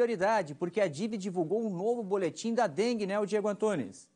prioridade, porque a DIB divulgou um novo boletim da dengue, né, o Diego Antunes?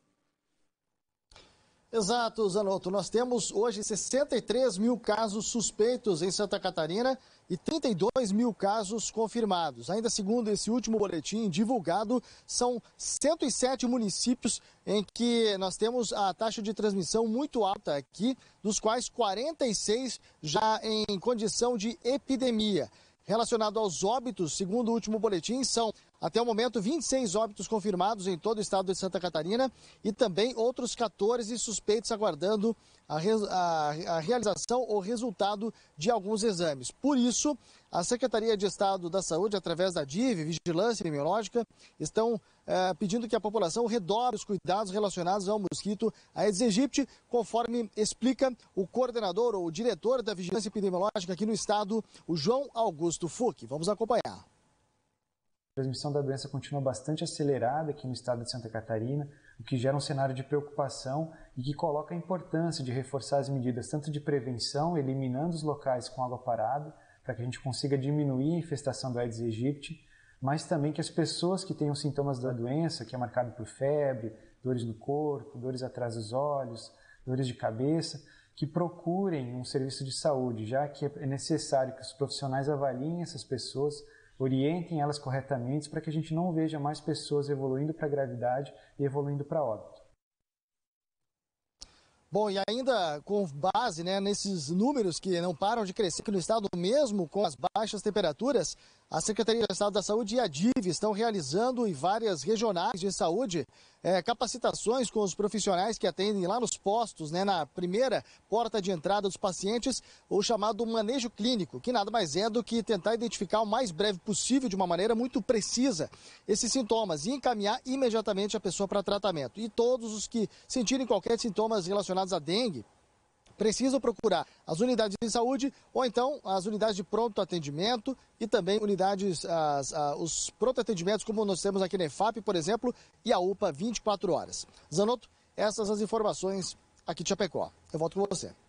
Exato, Zanotto. Nós temos hoje 63 mil casos suspeitos em Santa Catarina e 32 mil casos confirmados. Ainda segundo esse último boletim divulgado, são 107 municípios em que nós temos a taxa de transmissão muito alta aqui, dos quais 46 já em condição de epidemia relacionado aos óbitos, segundo o último boletim, são até o momento, 26 óbitos confirmados em todo o estado de Santa Catarina e também outros 14 suspeitos aguardando a, re... a... a realização ou resultado de alguns exames. Por isso, a Secretaria de Estado da Saúde, através da DIV, Vigilância Epidemiológica, estão eh, pedindo que a população redobre os cuidados relacionados ao mosquito Aedes aegypti, conforme explica o coordenador ou o diretor da Vigilância Epidemiológica aqui no estado, o João Augusto Fuc. Vamos acompanhar. A transmissão da doença continua bastante acelerada aqui no estado de Santa Catarina, o que gera um cenário de preocupação e que coloca a importância de reforçar as medidas tanto de prevenção, eliminando os locais com água parada, para que a gente consiga diminuir a infestação do Aedes aegypti, mas também que as pessoas que tenham sintomas da doença, que é marcado por febre, dores no corpo, dores atrás dos olhos, dores de cabeça, que procurem um serviço de saúde, já que é necessário que os profissionais avaliem essas pessoas orientem elas corretamente para que a gente não veja mais pessoas evoluindo para gravidade e evoluindo para óbito. Bom, e ainda com base né, nesses números que não param de crescer aqui no estado, mesmo com as baixas temperaturas, a Secretaria de Estado da Saúde e a DIV estão realizando em várias regionais de saúde é, capacitações com os profissionais que atendem lá nos postos, né, na primeira porta de entrada dos pacientes, o chamado manejo clínico, que nada mais é do que tentar identificar o mais breve possível, de uma maneira muito precisa, esses sintomas e encaminhar imediatamente a pessoa para tratamento. E todos os que sentirem qualquer sintomas relacionados relacionados à dengue precisam procurar as unidades de saúde ou então as unidades de pronto atendimento e também unidades, as, as, os pronto atendimentos como nós temos aqui na EFAP, por exemplo, e a UPA 24 horas. Zanotto, essas as informações aqui de Chapecó. Eu volto com você.